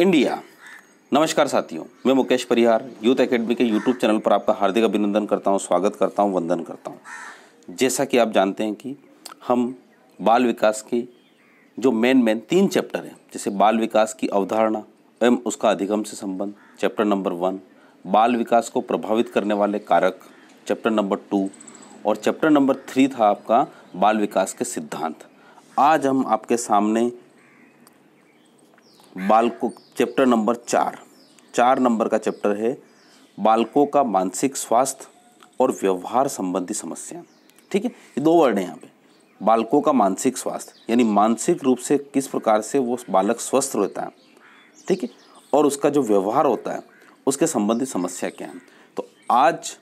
India नमस्कार साथियों मैं मुकेश परिहार यूथ एकेडमी के यूट्यूब चैनल पर आपका हार्दिक अभिनंदन करता हूं स्वागत करता हूं वंदन करता हूं जैसा कि आप जानते हैं कि हम बाल विकास के जो मेन मेन तीन चैप्टर हैं जैसे बाल विकास की अवधारणा एवं उसका अधिगम से संबंध चैप्टर नंबर वन बाल विकास को प्रभावित करने वाले कारक चैप्टर नंबर टू और चैप्टर नंबर थ्री था आपका बाल विकास के सिद्धांत आज हम आपके सामने बालकों चैप्टर नंबर चार चार नंबर का चैप्टर है बालकों का मानसिक स्वास्थ्य और व्यवहार संबंधी समस्या ठीक है ये दो वर्ड हैं यहाँ पे बालकों का मानसिक स्वास्थ्य यानी मानसिक रूप से किस प्रकार से वो बालक स्वस्थ रहता है ठीक है और उसका जो व्यवहार होता है उसके संबंधित समस्या क्या है तो आज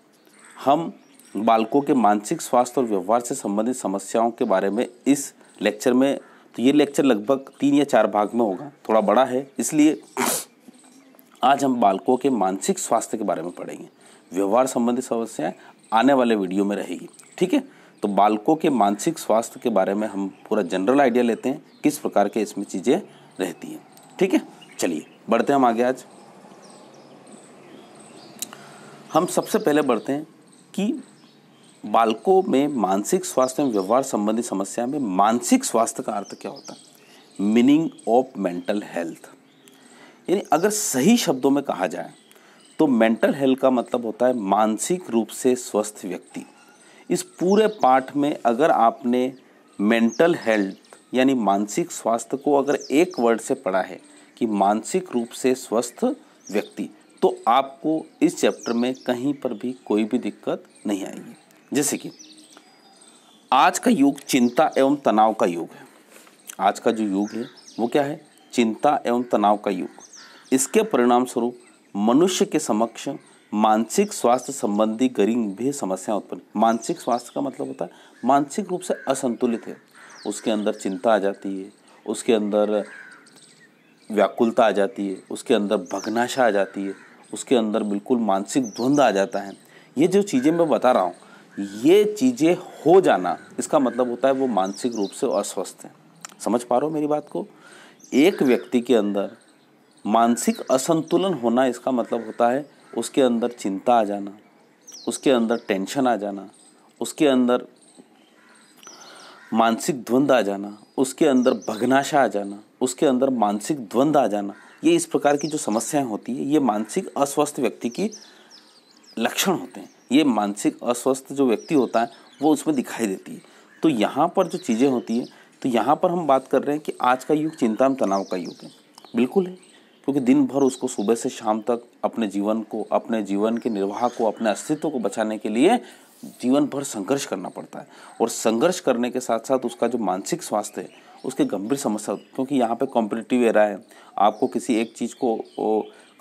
हम बालकों के मानसिक स्वास्थ्य और व्यवहार से संबंधित समस्याओं के बारे में इस लेक्चर में तो ये लेक्चर लगभग तीन या चार भाग में होगा थोड़ा बड़ा है इसलिए आज हम बालकों के मानसिक स्वास्थ्य के बारे में पढ़ेंगे व्यवहार संबंधी समस्याएं आने वाले वीडियो में रहेगी ठीक है तो बालकों के मानसिक स्वास्थ्य के बारे में हम पूरा जनरल आइडिया लेते हैं किस प्रकार के इसमें चीज़ें रहती हैं ठीक है चलिए बढ़ते हैं हम आगे आज हम सबसे पहले बढ़ते हैं कि बालकों में मानसिक स्वास्थ्य एवं व्यवहार संबंधी समस्या में मानसिक स्वास्थ्य का अर्थ क्या होता है मीनिंग ऑफ मेंटल हेल्थ यानी अगर सही शब्दों में कहा जाए तो मेंटल हेल्थ का मतलब होता है मानसिक रूप से स्वस्थ व्यक्ति इस पूरे पाठ में अगर आपने मेंटल हेल्थ यानी मानसिक स्वास्थ्य को अगर एक वर्ड से पढ़ा है कि मानसिक रूप से स्वस्थ व्यक्ति तो आपको इस चैप्टर में कहीं पर भी कोई भी दिक्कत नहीं आएगी जैसे कि आज का युग चिंता एवं तनाव का युग है आज का जो युग है वो क्या है चिंता एवं तनाव का युग इसके परिणाम स्वरूप मनुष्य के समक्ष मानसिक स्वास्थ्य संबंधी गरीब समस्याएं उत्पन्न मानसिक स्वास्थ्य का मतलब होता है मानसिक रूप से असंतुलित है उसके अंदर चिंता आ जाती है उसके अंदर व्याकुलता आ जाती है उसके अंदर भगनाशा आ जाती है उसके अंदर बिल्कुल मानसिक द्वंद्व आ जाता है ये जो चीज़ें मैं बता रहा हूँ ये चीज़ें हो जाना इसका मतलब होता है वो मानसिक रूप से अस्वस्थ हैं समझ पा रहे हो मेरी बात को एक व्यक्ति के अंदर मानसिक असंतुलन होना इसका मतलब होता है उसके अंदर चिंता आ जाना उसके अंदर टेंशन आ जाना उसके अंदर मानसिक द्वंद्व आ जाना उसके अंदर भगनाशा आ जाना उसके अंदर मानसिक द्वंद्व आ जाना ये इस प्रकार की जो समस्याएं होती है ये मानसिक अस्वस्थ व्यक्ति की लक्षण होते हैं ये मानसिक अस्वस्थ जो व्यक्ति होता है वो उसमें दिखाई देती है तो यहाँ पर जो चीज़ें होती हैं तो यहाँ पर हम बात कर रहे हैं कि आज का युग चिंता में तनाव का युग है बिल्कुल है क्योंकि दिन भर उसको सुबह से शाम तक अपने जीवन को अपने जीवन के निर्वाह को अपने अस्तित्व को बचाने के लिए जीवन भर संघर्ष करना पड़ता है और संघर्ष करने के साथ साथ उसका जो मानसिक स्वास्थ्य है उसके गंभीर समस्या क्योंकि यहाँ पे कॉम्पिटिटिव एरा है आपको किसी एक चीज़ को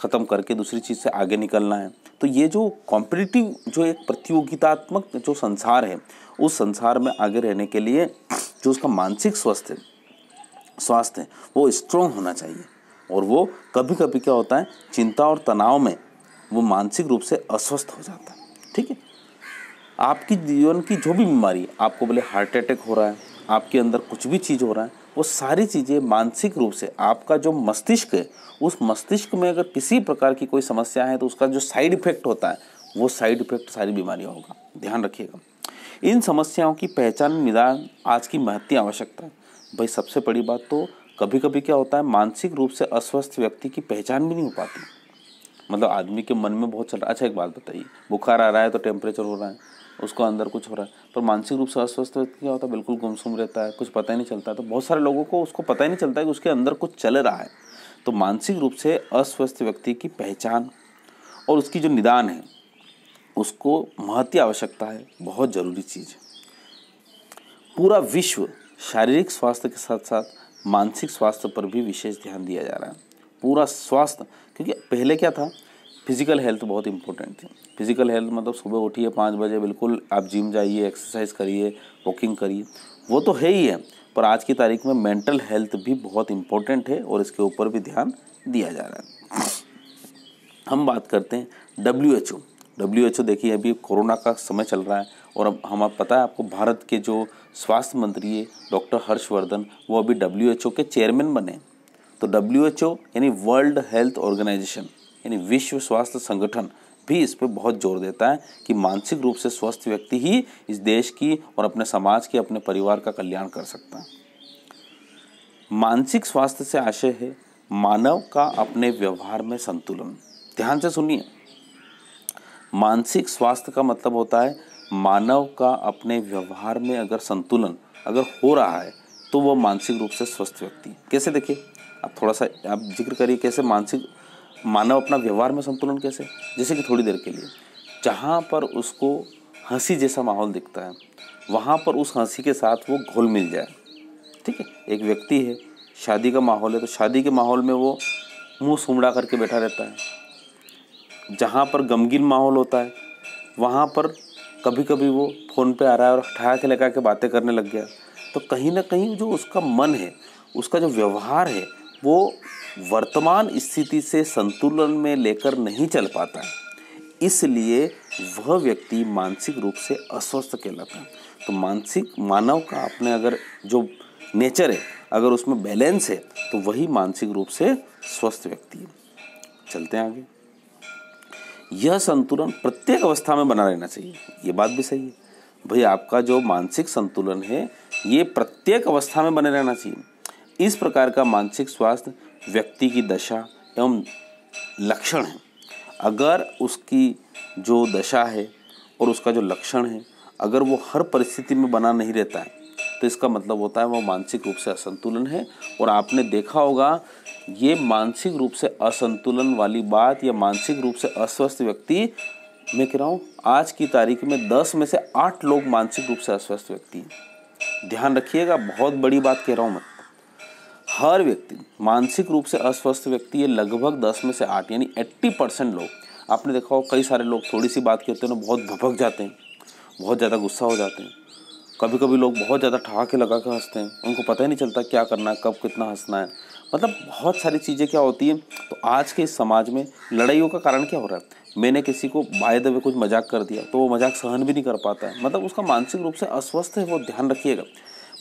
ख़त्म करके दूसरी चीज़ से आगे निकलना है तो ये जो कॉम्पिटिटिव जो एक प्रतियोगितात्मक जो संसार है उस संसार में आगे रहने के लिए जो उसका मानसिक स्वास्थ्य स्वास्थ्य है वो स्ट्रोंग होना चाहिए और वो कभी कभी क्या होता है चिंता और तनाव में वो मानसिक रूप से अस्वस्थ हो जाता है ठीक है आपकी जीवन की जो भी बीमारी आपको बोले हार्ट अटैक हो रहा है आपके अंदर कुछ भी चीज़ हो रहा है वो सारी चीज़ें मानसिक रूप से आपका जो मस्तिष्क है उस मस्तिष्क में अगर किसी प्रकार की कोई समस्या है तो उसका जो साइड इफेक्ट होता है वो साइड इफेक्ट सारी बीमारियाँ होगा ध्यान रखिएगा इन समस्याओं की पहचान निदान आज की महत्ती आवश्यकता है भाई सबसे बड़ी बात तो कभी कभी क्या होता है मानसिक रूप से अस्वस्थ व्यक्ति की पहचान भी नहीं हो पाती मतलब आदमी के मन में बहुत चल रहा अच्छा एक बात बताइए बुखार आ रहा है तो टेम्परेचर हो रहा है उसको अंदर कुछ हो रहा है पर मानसिक रूप से अस्वस्थ व्यक्ति क्या होता है बिल्कुल गुमसुम रहता है कुछ पता ही नहीं चलता तो बहुत सारे लोगों को उसको पता ही नहीं चलता है कि उसके अंदर कुछ चल रहा है तो मानसिक रूप से अस्वस्थ व्यक्ति की पहचान और उसकी जो निदान है उसको महत्व आवश्यकता है बहुत ज़रूरी चीज़ है पूरा विश्व शारीरिक स्वास्थ्य के साथ साथ मानसिक स्वास्थ्य पर भी विशेष ध्यान दिया जा रहा है पूरा स्वास्थ्य क्योंकि पहले क्या था फिज़िकल हेल्थ बहुत इंपॉर्टेंट थी फिज़िकल हेल्थ मतलब सुबह उठिए पाँच बजे बिल्कुल आप जिम जाइए एक्सरसाइज करिए वॉकिंग करिए वो तो है ही है पर आज की तारीख में मेंटल हेल्थ भी बहुत इम्पोर्टेंट है और इसके ऊपर भी ध्यान दिया जा रहा है हम बात करते हैं W H O W H O देखिए अभी कोरोना का समय चल रहा है और अब हम आप पता है आपको भारत के जो स्वास्थ्य मंत्री है डॉक्टर हर्षवर्धन वो अभी डब्ल्यू एच ओ के चेयरमैन बने तो डब्ल्यू एच ओ यानी वर्ल्ड हेल्थ ऑर्गेनाइजेशन यानी विश्व स्वास्थ्य संगठन भी इस पर बहुत जोर देता है कि मानसिक रूप से स्वस्थ व्यक्ति ही इस देश की और अपने समाज के अपने परिवार का कल्याण कर सकता है मानसिक स्वास्थ्य से आशय है मानव का अपने व्यवहार में संतुलन ध्यान से सुनिए मानसिक स्वास्थ्य का मतलब होता है मानव का अपने व्यवहार में अगर संतुलन अगर हो रहा है तो वह मानसिक रूप से स्वस्थ व्यक्ति कैसे देखिए आप थोड़ा सा आप जिक्र करिए कैसे मानसिक मानव अपना व्यवहार में संतुलन कैसे जैसे कि थोड़ी देर के लिए जहाँ पर उसको हंसी जैसा माहौल दिखता है वहाँ पर उस हंसी के साथ वो घुल मिल जाए ठीक है एक व्यक्ति है शादी का माहौल है तो शादी के माहौल में वो मुंह सुमड़ा करके बैठा रहता है जहाँ पर गमगीन माहौल होता है वहाँ पर कभी कभी वो फ़ोन पे आ रहा है और ठा के लगा के बातें करने लग गया तो कहीं ना कहीं जो उसका मन है उसका जो व्यवहार है वो वर्तमान स्थिति से संतुलन में लेकर नहीं चल पाता है इसलिए वह व्यक्ति मानसिक रूप से अस्वस्थ कहलाता है तो मानसिक मानव का अपने अगर जो नेचर है अगर उसमें बैलेंस है तो वही मानसिक रूप से स्वस्थ व्यक्ति है चलते हैं आगे यह संतुलन प्रत्येक अवस्था में बना रहना चाहिए ये बात भी सही है भाई आपका जो मानसिक संतुलन है ये प्रत्येक अवस्था में बने रहना चाहिए इस प्रकार का मानसिक स्वास्थ्य व्यक्ति की दशा एवं लक्षण है अगर उसकी जो दशा है और उसका जो लक्षण है अगर वो हर परिस्थिति में बना नहीं रहता है तो इसका मतलब होता है वह मानसिक रूप से असंतुलन है और आपने देखा होगा ये मानसिक रूप से असंतुलन वाली बात या मानसिक रूप से अस्वस्थ व्यक्ति मैं कह रहा हूँ आज की तारीख में दस में से आठ लोग मानसिक रूप से अस्वस्थ व्यक्ति हैं ध्यान रखिएगा बहुत बड़ी बात कह रहा हूँ मैं हर व्यक्ति मानसिक रूप से अस्वस्थ व्यक्ति ये लगभग दस में से आठ यानी एट्टी परसेंट लोग आपने देखा हो कई सारे लोग थोड़ी सी बात करते हैं बहुत भपक जाते हैं बहुत ज़्यादा गुस्सा हो जाते हैं कभी कभी लोग बहुत ज़्यादा ठहाके लगा कर हंसते हैं उनको पता ही नहीं चलता क्या करना है कब कितना हंसना है मतलब बहुत सारी चीज़ें क्या होती हैं तो आज के इस समाज में लड़ाइयों का कारण क्या हो रहा है मैंने किसी को बाय द वे कुछ मजाक कर दिया तो वो मजाक सहन भी नहीं कर पाता है मतलब उसका मानसिक रूप से अस्वस्थ है वो ध्यान रखिएगा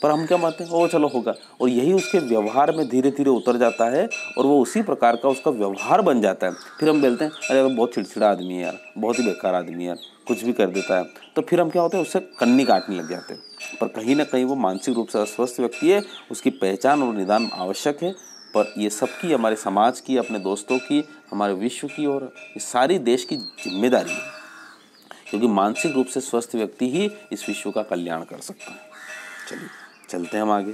पर हम क्या मानते हैं ओ चलो होगा और यही उसके व्यवहार में धीरे धीरे उतर जाता है और वो उसी प्रकार का उसका व्यवहार बन जाता है फिर हम बोलते हैं अरे यार बहुत छिड़छिड़ा आदमी है यार बहुत ही बेकार आदमी है यार कुछ भी कर देता है तो फिर हम क्या होते हैं उससे कन्नी काटने लग जाते हैं पर कहीं ना कहीं वो मानसिक रूप से अस्वस्थ व्यक्ति है उसकी पहचान और निदान आवश्यक है पर ये सबकी हमारे समाज की अपने दोस्तों की हमारे विश्व की और सारी देश की जिम्मेदारी है क्योंकि मानसिक रूप से स्वस्थ व्यक्ति ही इस विश्व का कल्याण कर सकता है चलिए चलते हैं हम आगे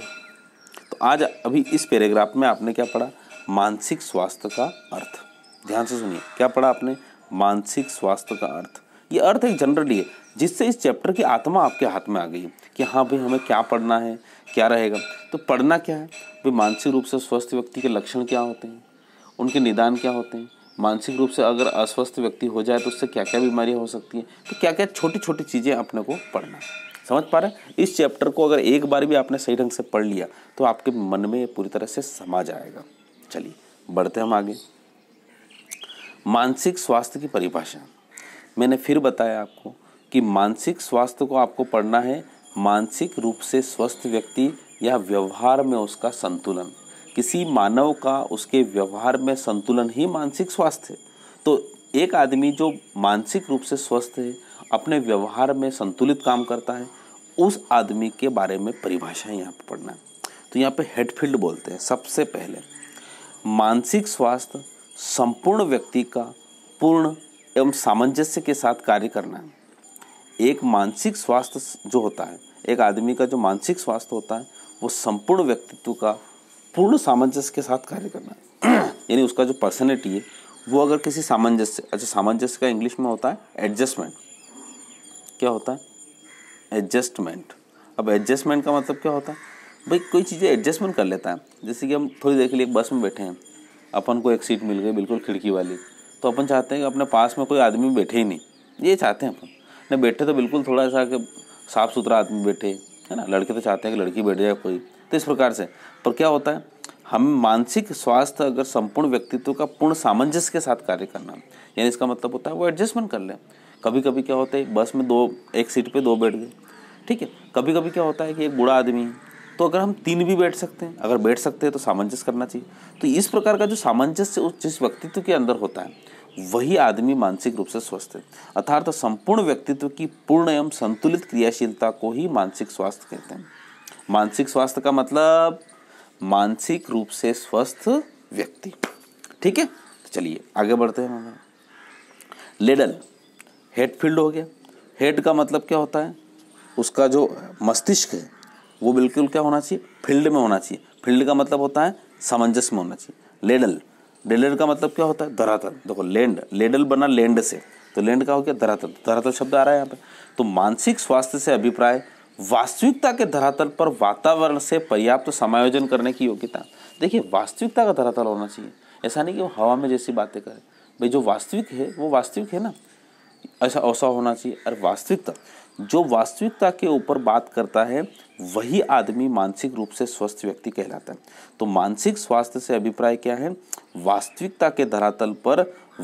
तो आज अभी इस पैराग्राफ में आपने क्या पढ़ा मानसिक स्वास्थ्य का अर्थ ध्यान से सुनिए क्या पढ़ा आपने मानसिक स्वास्थ्य का अर्थ ये अर्थ एक जनरली है जिससे इस चैप्टर की आत्मा आपके हाथ में आ गई कि हाँ भाई हमें क्या पढ़ना है क्या रहेगा तो पढ़ना क्या है भाई मानसिक रूप से स्वस्थ व्यक्ति के लक्षण क्या होते हैं उनके निदान क्या होते हैं मानसिक रूप से अगर अस्वस्थ व्यक्ति हो जाए तो उससे क्या क्या बीमारियाँ हो सकती हैं तो क्या क्या छोटी छोटी चीज़ें अपने को पढ़ना समझ पा रहे हैं इस चैप्टर को अगर एक बार भी आपने सही ढंग से पढ़ लिया तो आपके मन में पूरी तरह से समा जाएगा चलिए बढ़ते हम आगे मानसिक स्वास्थ्य की परिभाषा मैंने फिर बताया आपको कि मानसिक स्वास्थ्य को आपको पढ़ना है मानसिक रूप से स्वस्थ व्यक्ति या व्यवहार में उसका संतुलन किसी मानव का उसके व्यवहार में संतुलन ही मानसिक स्वास्थ्य है तो एक आदमी जो मानसिक रूप से स्वस्थ है अपने व्यवहार में संतुलित काम करता है उस आदमी के बारे में परिभाषाएं यहाँ पर पढ़ना है तो यहाँ पे हेडफील्ड बोलते हैं सबसे पहले मानसिक स्वास्थ्य संपूर्ण व्यक्ति का पूर्ण एवं सामंजस्य के साथ कार्य करना है एक मानसिक स्वास्थ्य जो होता है एक आदमी का जो मानसिक स्वास्थ्य होता है वो संपूर्ण व्यक्तित्व का पूर्ण सामंजस्य के साथ कार्य करना है यानी उसका जो पर्सनैलिटी है वो अगर किसी सामंजस्य अच्छा सामंजस्य का इंग्लिश में होता है एडजस्टमेंट क्या होता है एडजस्टमेंट अब एडजस्टमेंट का मतलब क्या होता है भाई कोई चीज़ें एडजस्टमेंट कर लेता है जैसे कि हम थोड़ी देर के लिए एक बस में बैठे हैं अपन को एक सीट मिल गई बिल्कुल खिड़की वाली तो अपन चाहते हैं कि अपने पास में कोई आदमी बैठे ही नहीं ये चाहते हैं अपन नहीं बैठे तो बिल्कुल थोड़ा सा कि साफ़ सुथरा आदमी बैठे है ना लड़के तो चाहते हैं कि लड़की बैठ जाए कोई तो इस प्रकार से पर क्या होता है हम मानसिक स्वास्थ्य अगर संपूर्ण व्यक्तित्व का पूर्ण सामंजस्य के साथ कार्य करना यानी इसका मतलब होता है वो एडजस्टमेंट कर लें कभी कभी क्या होता है बस में दो एक सीट पे दो बैठ गए ठीक है कभी कभी क्या होता है कि एक बूढ़ा आदमी है तो अगर हम तीन भी बैठ सकते हैं अगर बैठ सकते हैं तो सामंजस्य करना चाहिए तो इस प्रकार का जो सामंजस्य उस जिस व्यक्तित्व के अंदर होता है वही आदमी मानसिक रूप से स्वस्थ है अर्थात संपूर्ण व्यक्तित्व की पूर्ण एवं संतुलित क्रियाशीलता को ही मानसिक स्वास्थ्य कहते हैं मानसिक स्वास्थ्य का मतलब मानसिक रूप से स्वस्थ व्यक्ति ठीक है तो चलिए आगे बढ़ते हैं लेडल हेड फील्ड हो गया हेड का मतलब क्या होता है उसका जो मस्तिष्क है वो बिल्कुल क्या होना चाहिए फील्ड में होना चाहिए फील्ड का मतलब होता है सामंजस्य में होना चाहिए लेडल लेडल का मतलब क्या होता है धरातल देखो लैंड लेडल बना लैंड से तो लैंड का हो गया धरातल धरातल शब्द आ रहा है यहाँ पर तो मानसिक स्वास्थ्य से अभिप्राय वास्तविकता के धरातल पर वातावरण से पर्याप्त तो समायोजन करने की योग्यता देखिए वास्तविकता का धरातल होना चाहिए ऐसा नहीं कि वो हवा में जैसी बातें करें भाई जो वास्तविक है वो वास्तविक है ना ऐसा ऐसा होना चाहिए अरे वास्तविकता जो वास्तविकता के ऊपर बात करता है वही आदमी मानसिक रूप से स्वस्थ व्यक्ति कहलाता है तो मानसिक स्वास्थ्य से अभिप्राय क्या है वास्तविकता के धरातल पर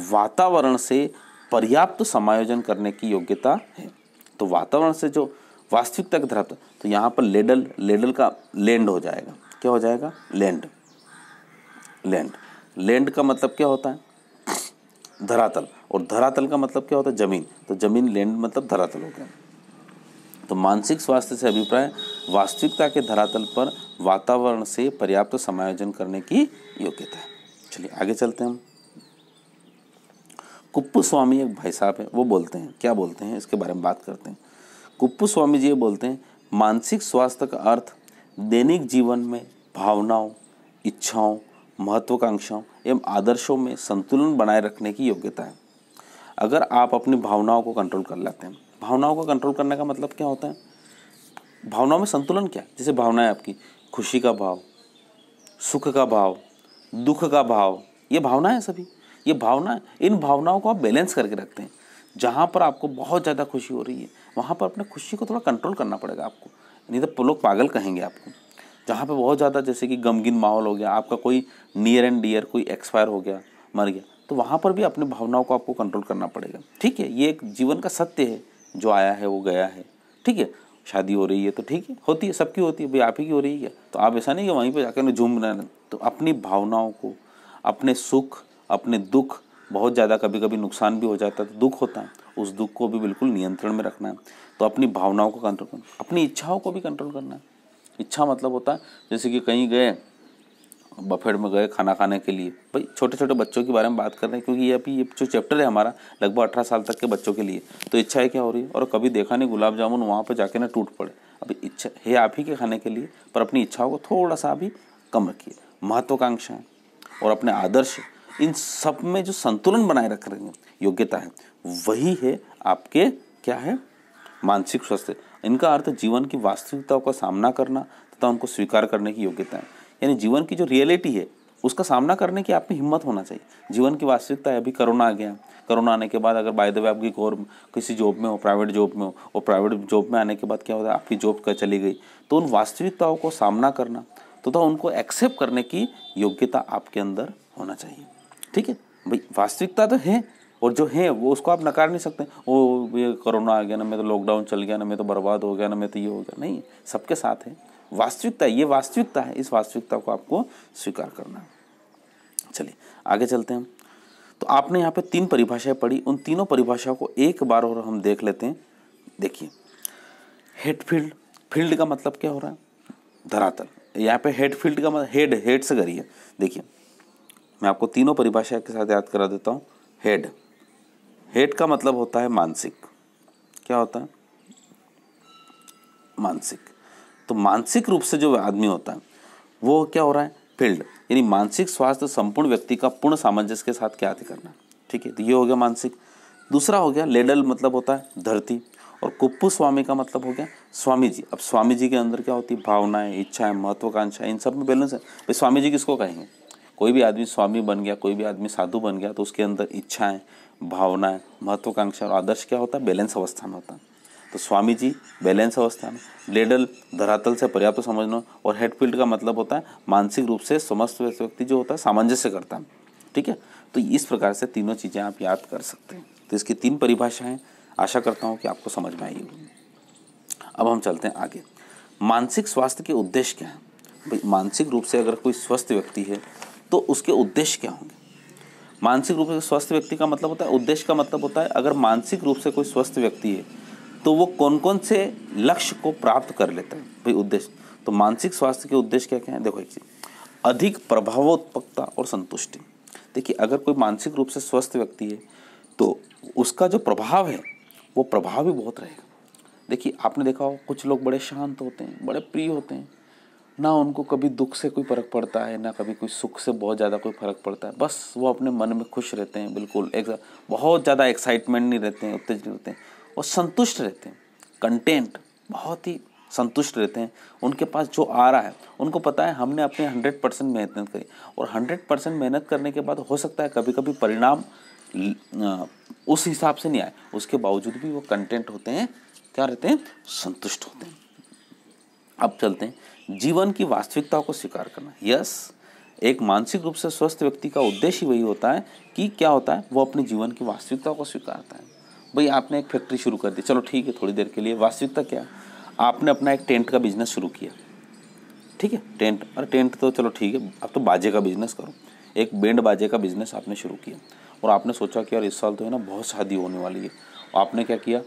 वातावरण से पर्याप्त समायोजन करने की योग्यता है तो वातावरण से जो वास्तविकता के धरातल तो यहाँ पर लेडल लेडल का लैंड हो जाएगा क्या हो जाएगा लैंड लैंड लैंड का मतलब क्या होता है धरातल और धरातल का मतलब क्या होता है जमीन तो जमीन लैंड मतलब धरातल हो गया तो मानसिक स्वास्थ्य से अभिप्राय वास्तविकता के धरातल पर वातावरण से पर्याप्त समायोजन करने की योग्यता है चलिए आगे चलते हैं हम कुप्पू स्वामी एक भाई साहब है वो बोलते हैं क्या बोलते हैं इसके बारे में बात करते हैं कुप्पू स्वामी जी ये बोलते हैं मानसिक स्वास्थ्य का अर्थ दैनिक जीवन में भावनाओं इच्छाओं महत्वाकांक्षाओं एवं आदर्शों में संतुलन बनाए रखने की योग्यता है अगर आप अपनी भावनाओं को कंट्रोल कर लेते हैं भावनाओं को कंट्रोल करने का मतलब क्या होता है भावनाओं में संतुलन क्या जैसे भावनाएं आपकी खुशी का भाव सुख का भाव दुख का भाव ये भावनाएं सभी ये भावना इन भावनाओं को आप बैलेंस करके रखते हैं जहाँ पर आपको बहुत ज़्यादा खुशी हो रही है वहाँ पर अपने खुशी को थोड़ा कंट्रोल करना पड़ेगा आपको नहीं तो लोग पागल कहेंगे आपको जहाँ पर बहुत ज़्यादा जैसे कि गमगिन माहौल हो गया आपका कोई नियर एंड डियर कोई एक्सपायर हो गया मर गया तो वहाँ पर भी अपने भावनाओं को आपको कंट्रोल करना पड़ेगा ठीक है ये एक जीवन का सत्य है जो आया है वो गया है ठीक है शादी हो रही है तो ठीक है होती है सबकी होती है भाई आप ही की हो रही है तो आप ऐसा नहीं कि वहीं पर जाकर झूम रहे तो अपनी भावनाओं को अपने सुख अपने दुख बहुत ज़्यादा कभी कभी नुकसान भी हो जाता है तो दुख होता है उस दुख को भी बिल्कुल नियंत्रण में रखना है तो अपनी भावनाओं को कंट्रोल करना अपनी इच्छाओं को भी कंट्रोल करना है इच्छा मतलब होता है जैसे कि कहीं गए बफेट में गए खाना खाने के लिए भाई छोटे छोटे बच्चों के बारे में बात कर रहे हैं क्योंकि ये अभी ये जो चैप्टर है हमारा लगभग अठारह साल तक के बच्चों के लिए तो इच्छाएँ क्या हो रही है और कभी देखा नहीं गुलाब जामुन वहाँ पर जाके ना टूट पड़े अभी इच्छा है आप ही के खाने के लिए पर अपनी इच्छाओं को थोड़ा सा अभी कम रखिए महत्वाकांक्षाएँ और अपने आदर्श इन सब में जो संतुलन बनाए रख रहे हैं योग्यता है वही है आपके क्या है मानसिक स्वास्थ्य इनका अर्थ जीवन की वास्तविकताओं का सामना करना तथा उनको स्वीकार करने की योग्यता है यानी जीवन की जो रियलिटी है उसका सामना करने की आपकी हिम्मत होना चाहिए जीवन की वास्तविकता है अभी करोना आ गया करोना आने के बाद अगर बाय द वे आपकी और किसी जॉब में हो प्राइवेट जॉब में हो और प्राइवेट जॉब में आने के बाद क्या होता है आपकी जॉब कर चली गई तो उन वास्तविकताओं को सामना करना तथा तो उनको एक्सेप्ट करने की योग्यता आपके अंदर होना चाहिए ठीक है भाई वास्तविकता तो है और जो है वो उसको आप नकार नहीं सकते वो ये कोरोना आ गया ना मैं तो लॉकडाउन चल गया ना मैं तो बर्बाद हो गया ना मैं तो ये हो गया नहीं सबके साथ है वास्तविकता ये वास्तविकता है इस वास्तविकता को आपको स्वीकार करना है चलिए आगे चलते हैं तो आपने यहाँ पे तीन परिभाषाएं पढ़ी उन तीनों परिभाषाओं को एक बार और हम देख लेते हैं देखिए हेड फील्ड फील्ड का मतलब क्या हो रहा है धरातल यहाँ पे हेड फील्ड का मतलब हेड हेड से करिए देखिए मैं आपको तीनों परिभाषा के साथ याद करा देता हूँ हेड हेड का मतलब होता है मानसिक क्या होता है मानसिक तो मानसिक रूप से जो आदमी होता है वो क्या हो रहा है फील्ड यानी मानसिक स्वास्थ्य संपूर्ण व्यक्ति का पूर्ण सामंजस्य के साथ क्या आदि करना ठीक है तो ये हो गया मानसिक दूसरा हो गया लेडल मतलब होता है धरती और कुप्पू स्वामी का मतलब हो गया स्वामी जी अब स्वामी जी के अंदर क्या होती है भावनाएं इच्छाएं महत्वाकांक्षाएं इन सब में बैलेंस है भाई स्वामी जी किसको कहेंगे कोई भी आदमी स्वामी बन गया कोई भी आदमी साधु बन गया तो उसके अंदर इच्छाएं भावनाएं महत्वाकांक्षा और आदर्श क्या होता है बैलेंस अवस्था में होता है तो स्वामी जी बैलेंस अवस्था में लेडल धरातल से पर्याप्त समझना और हेडफील्ड का मतलब होता है मानसिक रूप से समस्त व्यक्ति जो होता है सामंजस्य करता है ठीक है तो इस प्रकार से तीनों चीज़ें आप याद कर सकते हैं तो इसकी तीन परिभाषाएं आशा करता हूँ कि आपको समझ में आई अब हम चलते हैं आगे मानसिक स्वास्थ्य के उद्देश्य क्या हैं भाई मानसिक रूप से अगर कोई स्वस्थ व्यक्ति है तो उसके उद्देश्य क्या होंगे मानसिक रूप से स्वस्थ व्यक्ति का मतलब होता है उद्देश्य का मतलब होता है अगर मानसिक रूप से कोई स्वस्थ व्यक्ति है तो वो कौन कौन से लक्ष्य को प्राप्त कर लेता है भाई उद्देश्य तो मानसिक स्वास्थ्य के उद्देश्य क्या क्या है देखो एक चीज अधिक प्रभावोत्पकता और संतुष्टि देखिए अगर कोई मानसिक रूप से स्वस्थ व्यक्ति है तो उसका जो प्रभाव है वो प्रभाव भी बहुत रहेगा देखिए आपने देखा हो कुछ लोग बड़े शांत होते हैं बड़े प्रिय होते हैं ना उनको कभी दुख से कोई फ़र्क पड़ता है ना कभी कोई सुख से बहुत ज़्यादा कोई फ़र्क पड़ता है बस वो अपने मन में खुश रहते हैं बिल्कुल एक बहुत ज़्यादा एक्साइटमेंट नहीं रहते हैं उत्तेजित रहते हैं वो संतुष्ट रहते हैं कंटेंट बहुत ही संतुष्ट रहते हैं उनके पास जो आ रहा है उनको पता है हमने अपने हंड्रेड परसेंट मेहनत करी और हंड्रेड परसेंट मेहनत करने के बाद हो सकता है कभी कभी परिणाम उस हिसाब से नहीं आए उसके बावजूद भी वो कंटेंट होते हैं क्या रहते हैं संतुष्ट होते हैं अब चलते हैं जीवन की वास्तविकता को स्वीकार करना यस एक मानसिक रूप से स्वस्थ व्यक्ति का उद्देश्य वही होता है कि क्या होता है वो अपने जीवन की वास्तविकता को स्वीकारता है भाई आपने एक फैक्ट्री शुरू कर दी चलो ठीक है थोड़ी देर के लिए वास्तविकता क्या आपने अपना एक टेंट का बिजनेस शुरू किया ठीक है टेंट अरे टेंट तो चलो ठीक है अब तो बाजे का बिजनेस करो एक बैंड बाजे का बिजनेस आपने शुरू किया और आपने सोचा कि यार इस साल तो है ना बहुत शादी होने वाली है और आपने क्या किया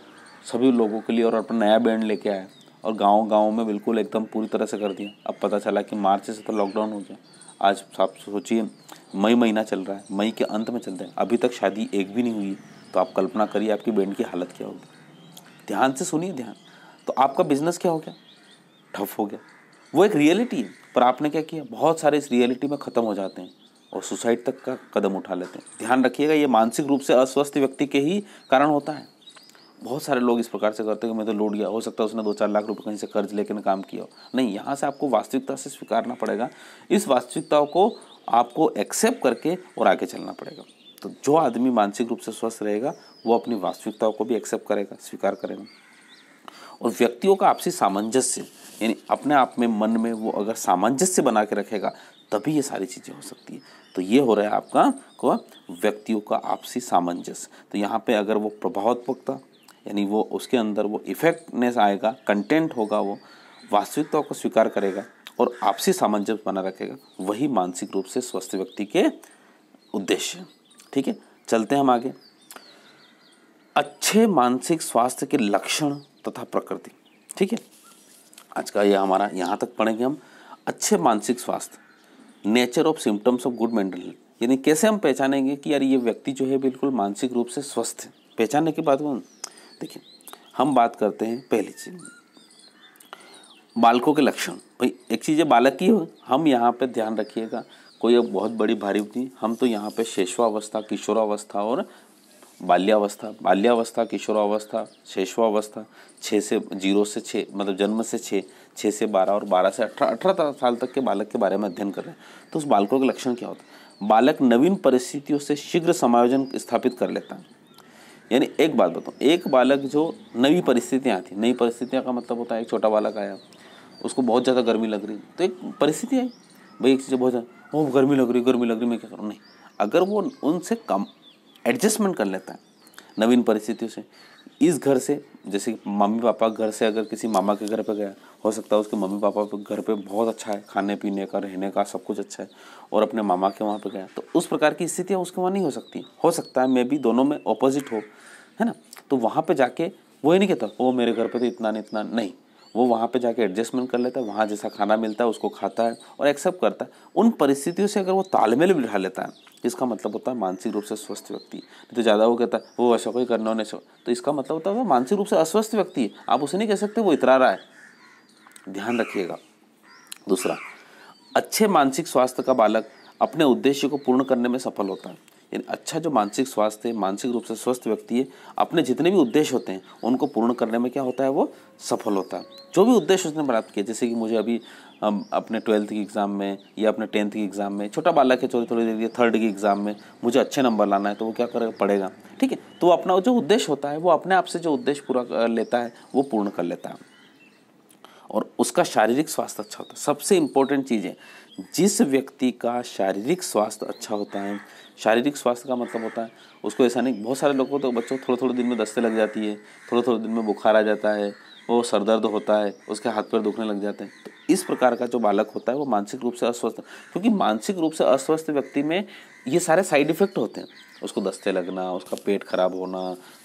सभी लोगों के लिए और अपना नया बैंड लेके आया और गाँव गाँव में बिल्कुल एकदम पूरी तरह से कर दिया अब पता चला कि मार्च से तो लॉकडाउन हो गया आज आप सोचिए मई महीना चल रहा है मई के अंत में चलते हैं अभी तक शादी एक भी नहीं हुई है तो आप कल्पना करिए आपकी बैंड की हालत क्या होगी ध्यान से सुनिए ध्यान तो आपका बिजनेस क्या हो गया ठप हो गया वो एक रियलिटी है पर आपने क्या किया बहुत सारे इस रियलिटी में ख़त्म हो जाते हैं और सुसाइड तक का कदम उठा लेते हैं ध्यान रखिएगा ये मानसिक रूप से अस्वस्थ व्यक्ति के ही कारण होता है बहुत सारे लोग इस प्रकार से करते हैं कि मैं तो लूट गया हो सकता है उसने दो चार लाख रुपए कहीं से कर्ज लेकर काम किया हो नहीं यहाँ से आपको वास्तविकता से स्वीकारना पड़ेगा इस वास्तविकता को आपको एक्सेप्ट करके और आगे चलना पड़ेगा तो जो आदमी मानसिक रूप से स्वस्थ रहेगा वो अपनी वास्तविकताओं को भी एक्सेप्ट करेगा स्वीकार करेगा और व्यक्तियों का आपसी सामंजस्य यानी अपने आप में मन में वो अगर सामंजस्य बना के रखेगा तभी ये सारी चीज़ें हो सकती है तो ये हो रहा है आपका को व्यक्तियों का आपसी सामंजस्य तो यहाँ पे अगर वो प्रभावत्मकता यानी वो उसके अंदर वो इफेक्टनेस आएगा कंटेंट होगा वो वास्तविकता को स्वीकार करेगा और आपसी सामंजस्य बना रखेगा वही मानसिक रूप से स्वस्थ व्यक्ति के उद्देश्य ठीक है चलते हैं हम आगे अच्छे मानसिक स्वास्थ्य के लक्षण तथा प्रकृति ठीक है आज का यह हमारा यहाँ तक पढ़ेंगे हम अच्छे मानसिक स्वास्थ्य nature of symptoms of good mental health यानी कैसे हम पहचानेंगे कि यार ये व्यक्ति जो है बिल्कुल मानसिक रूप से स्वस्थ है पहचानने की बात देखिए हम बात करते हैं पहली चीज़ बालकों के लक्षण भाई एक चीज़ है बालक की हो हम यहाँ पे ध्यान रखिएगा कोई अब बहुत बड़ी भारी थी हम तो यहाँ पे शेषवावस्था किशोरावस्था और बाल्यावस्था बाल्यावस्था किशोरावस्था शेषवावस्था छः से जीरो से छः मतलब जन्म से छः छः से बारह और बारह से अठारह अठारह साल तक के बालक के बारे में अध्ययन कर रहे हैं तो उस बालकों के लक्षण क्या होता है बालक नवीन परिस्थितियों से शीघ्र समायोजन स्थापित कर लेता है यानी एक बात बताऊँ एक बालक जो नई परिस्थितियाँ आती नई परिस्थितियाँ का मतलब होता है एक छोटा बालक आया उसको बहुत ज़्यादा गर्मी लग रही तो एक परिस्थिति आई भाई एक चीज़ें बहुत ओह गर्मी लग रही गर्मी लग रही मैं क्या करूँ नहीं अगर वो उनसे कम एडजस्टमेंट कर लेता है नवीन परिस्थितियों से इस घर से जैसे मम्मी पापा घर से अगर किसी मामा के घर पे गया हो सकता है उसके मम्मी पापा के घर पे बहुत अच्छा है खाने पीने का रहने का सब कुछ अच्छा है और अपने मामा के वहाँ पे गया तो उस प्रकार की स्थितियाँ उसके वहाँ नहीं हो सकती हो सकता है मे भी दोनों में ऑपोजिट हो है ना तो वहाँ पर जाके वो नहीं कहता वो मेरे घर पर तो इतना नहीं इतना नहीं वो वहाँ पे जाके एडजस्टमेंट कर लेता है वहाँ जैसा खाना मिलता है उसको खाता है और एक्सेप्ट करता है उन परिस्थितियों से अगर वो तालमेल बिठा लेता है इसका मतलब होता है मानसिक रूप से स्वस्थ व्यक्ति तो ज़्यादा वो कहता है वो वैसा कोई करना होने से तो इसका मतलब होता है वो मानसिक रूप से अस्वस्थ व्यक्ति है आप उसे नहीं कह सकते वो इतरा रहा है ध्यान रखिएगा दूसरा अच्छे मानसिक स्वास्थ्य का बालक अपने उद्देश्य को पूर्ण करने में सफल होता है यानी अच्छा जो मानसिक स्वास्थ्य है मानसिक रूप से स्वस्थ व्यक्ति है अपने जितने भी उद्देश्य होते हैं उनको पूर्ण करने में क्या होता है वो सफल होता है जो भी उद्देश्य उसने प्राप्त किया जैसे कि मुझे अभी अपने ट्वेल्थ की एग्ज़ाम में या अपने टेंथ की एग्ज़ाम में छोटा बालक है थोड़ी थोड़ी देर थर्ड की एग्ज़ाम में मुझे अच्छे नंबर लाना है तो वो क्या करेगा पड़ेगा ठीक है तो अपना जो उद्देश्य होता है वो अपने आप से जो उद्देश्य पूरा लेता है वो पूर्ण कर लेता है और उसका शारीरिक स्वास्थ्य अच्छा होता है सबसे इम्पोर्टेंट चीज़ है जिस व्यक्ति का शारीरिक स्वास्थ्य अच्छा होता है शारीरिक स्वास्थ्य का मतलब होता है उसको ऐसा नहीं बहुत सारे लोगों को तो बच्चों थोड़े थोड़े दिन में दस्ते लग जाती है थोड़े थोड़े दिन में बुखार आ जाता है वो सर दर्द होता है उसके हाथ पैर दुखने लग जाते हैं तो इस प्रकार का जो बालक होता है वो मानसिक रूप से अस्वस्थ क्योंकि मानसिक रूप से अस्वस्थ व्यक्ति में ये सारे साइड इफेक्ट होते हैं उसको दस्ते लगना उसका पेट खराब होना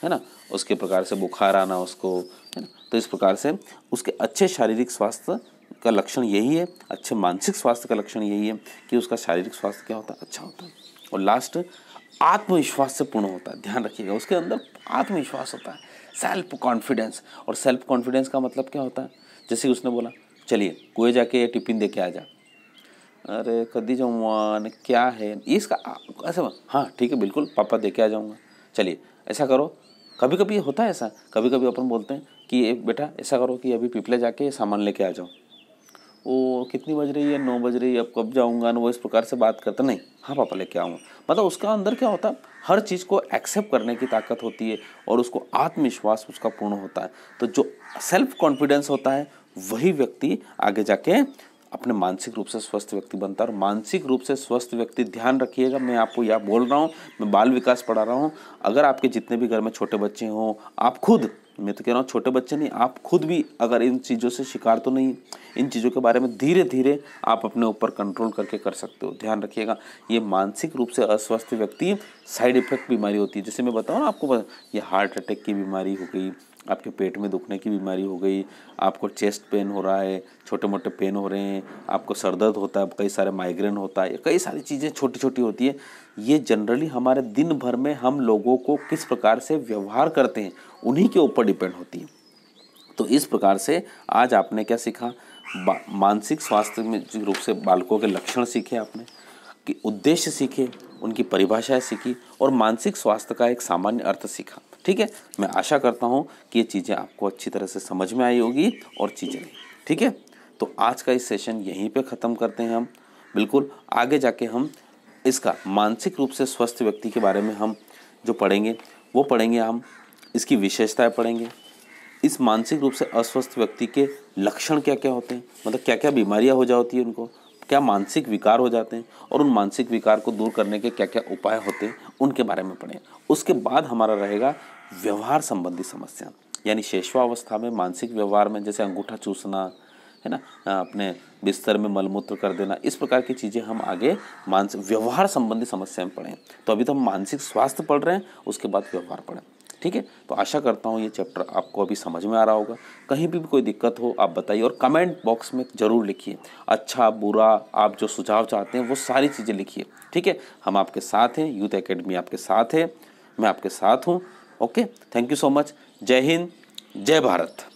है ना उसके प्रकार से बुखार आना उसको है ना तो इस प्रकार से उसके अच्छे शारीरिक स्वास्थ्य का लक्षण यही है अच्छे मानसिक स्वास्थ्य का लक्षण यही है कि उसका शारीरिक स्वास्थ्य क्या होता है अच्छा होता है और लास्ट आत्मविश्वास से पूर्ण होता है ध्यान रखिएगा उसके अंदर आत्मविश्वास होता है सेल्फ कॉन्फिडेंस और सेल्फ कॉन्फिडेंस का मतलब क्या होता है जैसे उसने बोला चलिए कुएँ जाके टिफिन दे के आ जा अरे कदी जमान क्या है इसका ऐसा हाँ ठीक है बिल्कुल पापा दे के आ जाऊँगा चलिए ऐसा करो कभी कभी होता है ऐसा कभी कभी अपन बोलते हैं कि एक बेटा ऐसा करो कि अभी पिपले जाके सामान लेके आ जाओ वो कितनी बज रही है नौ बज रही है अब कब जाऊँगा वो इस प्रकार से बात करता नहीं हाँ पापा लेके आऊँगा मतलब उसका अंदर क्या होता है हर चीज़ को एक्सेप्ट करने की ताकत होती है और उसको आत्मविश्वास उसका पूर्ण होता है तो जो सेल्फ कॉन्फिडेंस होता है वही व्यक्ति आगे जाके अपने मानसिक रूप से स्वस्थ व्यक्ति बनता है और मानसिक रूप से स्वस्थ व्यक्ति ध्यान रखिएगा मैं आपको यह बोल रहा हूँ मैं बाल विकास पढ़ा रहा हूँ अगर आपके जितने भी घर में छोटे बच्चे हों आप खुद मैं तो कह रहा हूँ छोटे बच्चे नहीं आप खुद भी अगर इन चीज़ों से शिकार तो नहीं इन चीज़ों के बारे में धीरे धीरे आप अपने ऊपर कंट्रोल करके कर सकते हो ध्यान रखिएगा ये मानसिक रूप से अस्वस्थ व्यक्ति साइड इफेक्ट बीमारी होती है जैसे मैं बताऊँ ना आपको ये हार्ट अटैक की बीमारी हो गई आपके पेट में दुखने की बीमारी हो गई आपको चेस्ट पेन हो रहा है छोटे मोटे पेन हो रहे हैं आपको सर दर्द होता है कई सारे माइग्रेन होता है कई सारी चीज़ें छोटी छोटी होती है ये जनरली हमारे दिन भर में हम लोगों को किस प्रकार से व्यवहार करते हैं उन्हीं के ऊपर डिपेंड होती है तो इस प्रकार से आज आपने क्या सीखा मानसिक स्वास्थ्य में रूप से बालकों के लक्षण सीखे आपने कि उद्देश्य सीखे उनकी परिभाषाएं सीखी और मानसिक स्वास्थ्य का एक सामान्य अर्थ सीखा ठीक है मैं आशा करता हूँ कि ये चीज़ें आपको अच्छी तरह से समझ में आई होगी और चीज़ें ठीक है तो आज का इस सेशन यहीं पे ख़त्म करते हैं हम बिल्कुल आगे जाके हम इसका मानसिक रूप से स्वस्थ व्यक्ति के बारे में हम जो पढ़ेंगे वो पढ़ेंगे हम इसकी विशेषताएं पढ़ेंगे इस मानसिक रूप से अस्वस्थ व्यक्ति के लक्षण क्या क्या होते हैं मतलब क्या क्या बीमारियां हो जाती हैं उनको क्या मानसिक विकार हो जाते हैं और उन मानसिक विकार को दूर करने के क्या क्या उपाय होते हैं उनके बारे में पढ़ें उसके बाद हमारा रहेगा व्यवहार संबंधी समस्या यानी शेषवावस्था में मानसिक व्यवहार में जैसे अंगूठा चूसना है ना अपने बिस्तर में मलमूत्र कर देना इस प्रकार की चीज़ें हम आगे मानसिक व्यवहार संबंधी समस्या में पढ़ें तो अभी तो हम मानसिक स्वास्थ्य पढ़ रहे हैं उसके बाद व्यवहार पढ़ें ठीक है तो आशा करता हूँ ये चैप्टर आपको अभी समझ में आ रहा होगा कहीं भी, भी कोई दिक्कत हो आप बताइए और कमेंट बॉक्स में ज़रूर लिखिए अच्छा बुरा आप जो सुझाव चाहते हैं वो सारी चीज़ें लिखिए ठीक है हम आपके साथ हैं यूथ एकेडमी आपके साथ है मैं आपके साथ हूँ okay thank you so much जय हिंद जय भारत